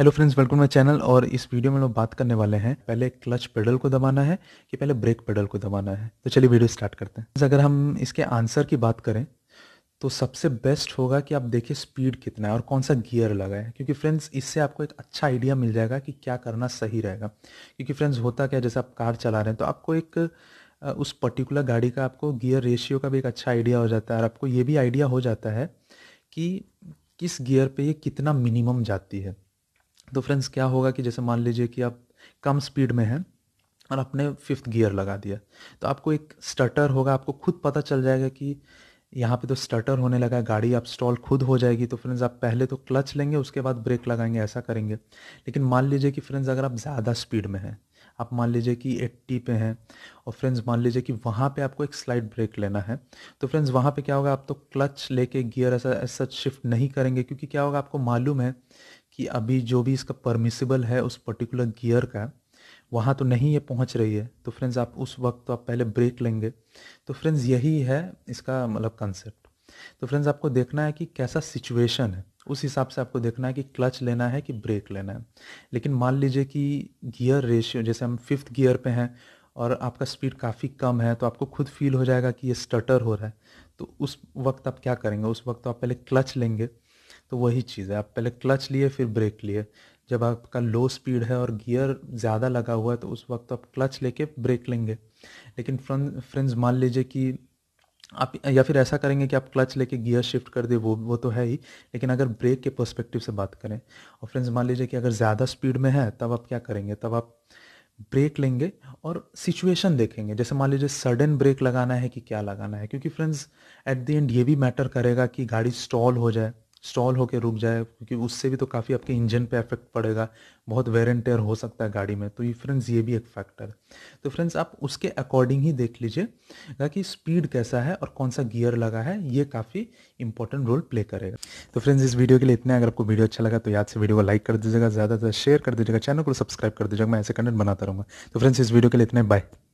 hello friends welcome my channel और इस video में लोग बात करने वाले हैं पहले क्लच पेडल को दबाना है कि पहले ब्रेक पेडल को दबाना है तो चलिए वीडियो स्टार्ट करते हैं अगर हम इसके आंसर की बात करें तो सबसे बेस्ट होगा कि आप देखिए स्पीड कितना है और कौन सा गियर लगा है क्योंकि फ्रेंड्स इससे आपको एक अच्छा आइडिया मिल जाएगा कि क्या करना सही रहेगा क्योंकि फ्रेंड्स होता क्या जैसे आप कार चला रहे हैं तो आपको एक उस पर्टिकुलर गाड़ी का आपको गियर रेशियो का भी एक अच्छा आइडिया हो जाता है और आपको ये भी आइडिया हो जाता है कि किस गियर पर ये कितना मिनिमम जाती है तो फ्रेंड्स क्या होगा कि जैसे मान लीजिए कि आप कम स्पीड में हैं और आपने फिफ्थ गियर लगा दिया तो आपको एक स्टटर होगा आपको खुद पता चल जाएगा कि यहाँ पे तो स्टटर होने लगा है गाड़ी आप स्टॉल खुद हो जाएगी तो फ्रेंड्स आप पहले तो क्लच लेंगे उसके बाद ब्रेक लगाएंगे ऐसा करेंगे लेकिन मान लीजिए कि फ्रेंड्स अगर आप ज़्यादा स्पीड में हैं आप मान लीजिए कि एट्टी पे हैं और फ्रेंड्स मान लीजिए कि वहाँ पे आपको एक स्लाइड ब्रेक लेना है तो फ्रेंड्स वहाँ पे क्या होगा आप तो क्लच लेके गियर ऐसा ऐसा शिफ्ट नहीं करेंगे क्योंकि क्या होगा आपको मालूम है कि अभी जो भी इसका परमिसिबल है उस पर्टिकुलर गियर का वहाँ तो नहीं ये पहुँच रही है तो फ्रेंड्स आप उस वक्त तो आप पहले ब्रेक लेंगे तो फ्रेंड्स यही है इसका मतलब कंसेप्ट तो फ्रेंड्स आपको देखना है कि कैसा सिचुएशन है उस हिसाब से आपको देखना है कि क्लच लेना है कि ब्रेक लेना है लेकिन मान लीजिए कि गियर रेशियो जैसे हम फिफ्थ गियर पे हैं और आपका स्पीड काफ़ी कम है तो आपको खुद फील हो जाएगा कि ये स्टटर हो रहा है तो उस वक्त आप क्या करेंगे उस वक्त तो आप पहले क्लच लेंगे तो वही चीज़ है आप पहले क्लच लिए फिर ब्रेक लिए जब आपका लो स्पीड है और गियर ज़्यादा लगा हुआ है तो उस वक्त आप क्लच लेके ब्रेक लेंगे लेकिन फ्रेंड्स मान लीजिए कि आप या फिर ऐसा करेंगे कि आप क्लच लेके गियर शिफ्ट कर दिए वो वो तो है ही लेकिन अगर ब्रेक के पर्सपेक्टिव से बात करें और फ्रेंड्स मान लीजिए कि अगर ज़्यादा स्पीड में है तब आप क्या करेंगे तब आप ब्रेक लेंगे और सिचुएशन देखेंगे जैसे मान लीजिए सडन ब्रेक लगाना है कि क्या लगाना है क्योंकि फ्रेंड्स एट द एंड ये भी मैटर करेगा कि गाड़ी स्टॉल हो जाए स्टॉल होकर रुक जाए क्योंकि उससे भी तो काफ़ी आपके इंजन पे इफेक्ट पड़ेगा बहुत वेर एंड टेयर हो सकता है गाड़ी में तो ये फ्रेंड्स ये भी एक फैक्टर है तो फ्रेंड्स आप उसके अकॉर्डिंग ही देख लीजिएगा कि स्पीड कैसा है और कौन सा गियर लगा है ये काफ़ी इंपॉर्टेंट रोल प्ले करेगा तो फ्रेंड्स इस वीडियो के लिए इतना अगर आपको वीडियो अच्छा लगा तो याद से वीडियो को लाइक कर दीजिएगा ज़्यादा से शेयर कर दीजिएगा चैनल को सब्सक्राइब कर दीजिएगा मैं ऐसे कंटेंट बनाता रहूँगा तो फ्रेंड्स इस वीडियो के लिए इतना बाय